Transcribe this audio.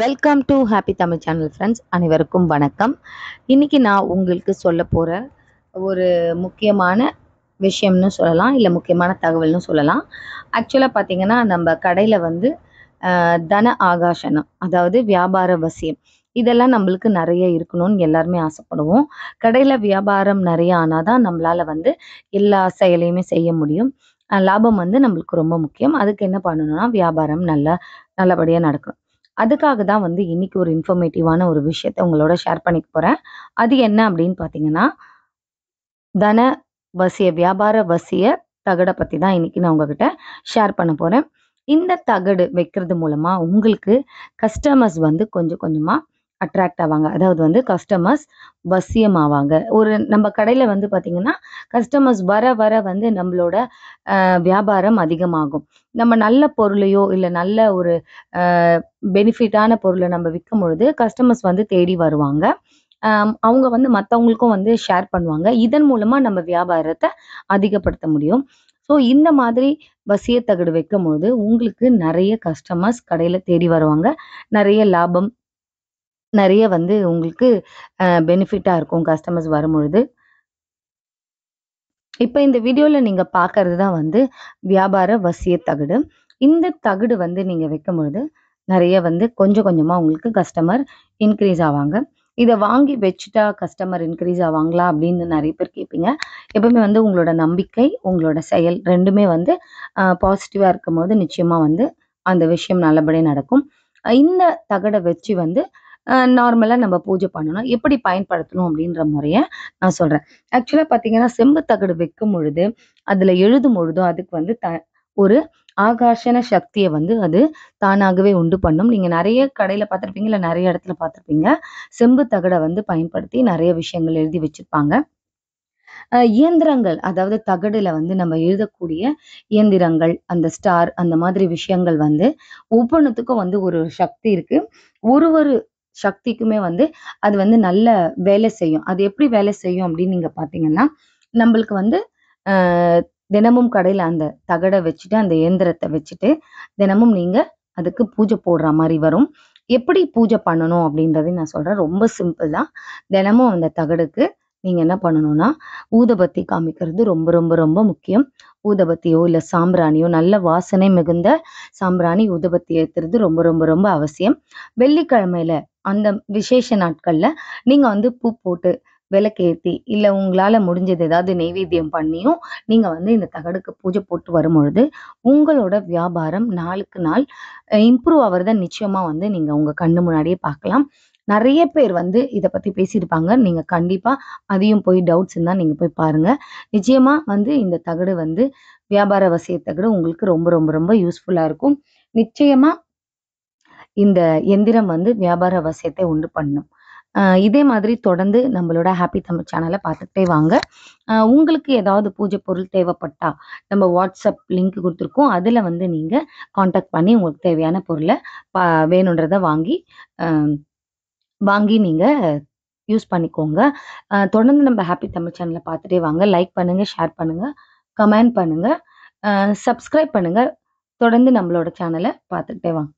welcome to happy Tamil channel friends அனைவருக்கும் வணக்கம் இன்றைக்கி நான் உங்களுக்கு சொல்ல போற ஒரு முக்கியமான விஷயம்னு சொல்லலாம் இல்லை முக்கியமான தகவல்னு சொல்லலாம் ஆக்சுவலாக பார்த்திங்கன்னா நம்ம கடையில் வந்து தன ஆகாஷனம் அதாவது வியாபார வசியம் இதெல்லாம் நம்மளுக்கு நிறைய இருக்கணும்னு எல்லாருமே ஆசைப்படுவோம் கடையில் வியாபாரம் நிறைய ஆனால் தான் நம்மளால வந்து எல்லா செயலையுமே செய்ய முடியும் லாபம் வந்து நம்மளுக்கு ரொம்ப முக்கியம் அதுக்கு என்ன பண்ணணும்னா வியாபாரம் நல்லா நல்லபடியாக நடக்கணும் அதுக்காக தான் வந்து இன்னைக்கு ஒரு இன்ஃபர்மேட்டிவான ஒரு விஷயத்த உங்களோட ஷேர் பண்ணிக்க போகிறேன் அது என்ன அப்படின்னு பார்த்தீங்கன்னா தன வசிய வியாபார வசிய தகடை பற்றி தான் இன்னைக்கு நான் உங்ககிட்ட ஷேர் பண்ண போகிறேன் இந்த தகடு வைக்கிறது மூலமாக உங்களுக்கு கஸ்டமர்ஸ் வந்து கொஞ்சம் கொஞ்சமாக அட்ராக்ட் ஆவாங்க அதாவது வந்து கஸ்டமர்ஸ் வசியம் ஆவாங்க ஒரு நம்ம கடையில் வந்து பார்த்திங்கன்னா கஸ்டமர்ஸ் வர வர வந்து நம்மளோட வியாபாரம் அதிகமாகும் நம்ம நல்ல பொருளையோ இல்லை நல்ல ஒரு பெனிஃபிட்டான பொருளை நம்ம விற்கும் பொழுது கஸ்டமர்ஸ் வந்து தேடி வருவாங்க அவங்க வந்து மற்றவங்களுக்கும் வந்து ஷேர் பண்ணுவாங்க இதன் மூலமாக நம்ம வியாபாரத்தை அதிகப்படுத்த முடியும் ஸோ இந்த மாதிரி வசிய தகடு வைக்கும் போது உங்களுக்கு நிறைய கஸ்டமர்ஸ் கடையில் தேடி வருவாங்க நிறைய லாபம் நிறைய வந்து உங்களுக்கு பெனிஃபிட்டாக இருக்கும் கஸ்டமர்ஸ் வரும்பொழுது இப்போ இந்த வீடியோவில் நீங்கள் பார்க்கறது தான் வந்து வியாபார வசிய தகடு இந்த தகடு வந்து நீங்கள் வைக்கும் பொழுது நிறைய வந்து கொஞ்சம் கொஞ்சமாக உங்களுக்கு கஸ்டமர் இன்க்ரீஸ் ஆவாங்க இதை வாங்கி வச்சுட்டா கஸ்டமர் இன்க்ரீஸ் ஆவாங்களா அப்படின்னு நிறைய பேர் கேட்பீங்க எப்பவுமே வந்து உங்களோட நம்பிக்கை உங்களோட செயல் ரெண்டுமே வந்து பாசிட்டிவாக இருக்கும் போது நிச்சயமாக வந்து அந்த விஷயம் நல்லபடியாக நடக்கும் இந்த தகடை வச்சு வந்து நார்மலாக நம்ம பூஜை பண்ணணும் எப்படி பயன்படுத்தணும் அப்படின்ற முறையை நான் சொல்கிறேன் ஆக்சுவலாக பார்த்தீங்கன்னா செம்பு தகடு வைக்கும் பொழுது அதில் எழுதும் பொழுதும் அதுக்கு வந்து த ஒரு ஆகாஷன சக்தியை வந்து அது தானாகவே உண்டு பண்ணும் நீங்க நிறைய கடையில் பார்த்துருப்பீங்க இல்லை நிறைய இடத்துல பார்த்துருப்பீங்க செம்பு தகடை வந்து பயன்படுத்தி நிறைய விஷயங்கள் எழுதி வச்சிருப்பாங்க இயந்திரங்கள் அதாவது தகடுல வந்து நம்ம எழுதக்கூடிய இயந்திரங்கள் அந்த ஸ்டார் அந்த மாதிரி விஷயங்கள் வந்து ஒவ்வொன்றுத்துக்கும் வந்து ஒரு சக்தி இருக்கு ஒரு ஒரு சக்திக்குமே வந்து அது வந்து நல்ல வேலை செய்யும் அது எப்படி வேலை செய்யும் அப்படின்னு நீங்க பாத்தீங்கன்னா நம்மளுக்கு வந்து தினமும் கடையில அந்த தகடை வச்சுட்டு அந்த இயந்திரத்தை வச்சுட்டு தினமும் நீங்கள் அதுக்கு பூஜை போடுற மாதிரி வரும் எப்படி பூஜை பண்ணணும் அப்படின்றதையும் நான் சொல்றேன் ரொம்ப சிம்பிள் தான் தினமும் அந்த தகடுக்கு நீங்கள் என்ன பண்ணணும்னா ஊதபத்தி காமிக்கிறது ரொம்ப ரொம்ப ரொம்ப முக்கியம் ஊதபத்தியோ இல்லை சாம்பிராணியோ நல்ல வாசனை மிகுந்த சாம்பிராணி ஊதபத்தி ஏற்றுறது ரொம்ப ரொம்ப ரொம்ப அவசியம் வெள்ளிக்கிழமையில அந்த விசேஷ நாட்களில் நீங்கள் வந்து பூ போட்டு விளக்கேற்றி இல்லை உங்களால் முடிஞ்சது ஏதாவது நெய்வேத்தியம் பண்ணியும் நீங்கள் வந்து இந்த தகடுக்கு பூஜை போட்டு வரும்பொழுது உங்களோட வியாபாரம் நாளுக்கு நாள் இம்ப்ரூவ் ஆகிறத நிச்சயமாக வந்து நீங்கள் உங்கள் கண்ணு முன்னாடியே பார்க்கலாம் நிறைய பேர் வந்து இதை பத்தி பேசியிருப்பாங்க நீங்க கண்டிப்பாக அதையும் போய் டவுட்ஸ் இருந்தால் நீங்க போய் பாருங்க நிச்சயமா வந்து இந்த தகடு வந்து வியாபார வசிய தகடு உங்களுக்கு ரொம்ப ரொம்ப ரொம்ப யூஸ்ஃபுல்லா இருக்கும் நிச்சயமா இந்த எந்திரம் வந்து வியாபார வசியத்தை உண்டு பண்ணும் இதே மாதிரி தொடர்ந்து நம்மளோட ஹாப்பி தமிழ் சேனலை பார்த்துக்கிட்டே வாங்க உங்களுக்கு ஏதாவது பூஜை பொருள் தேவைப்பட்டா நம்ம வாட்ஸ்அப் லிங்க் கொடுத்துருக்கோம் அதில் வந்து நீங்கள் காண்டாக்ட் பண்ணி உங்களுக்கு தேவையான பொருளை பா வேணுன்றதை வாங்கி வாங்கி நீங்கள் யூஸ் பண்ணிக்கோங்க தொடர்ந்து நம்ம ஹாப்பி தமிழ் சேனலை பார்த்துட்டே வாங்க லைக் பண்ணுங்க ஷேர் பண்ணுங்க கமெண்ட் பண்ணுங்க சப்ஸ்கிரைப் பண்ணுங்கள் தொடர்ந்து நம்மளோட சேனலை பார்த்துட்டே வாங்க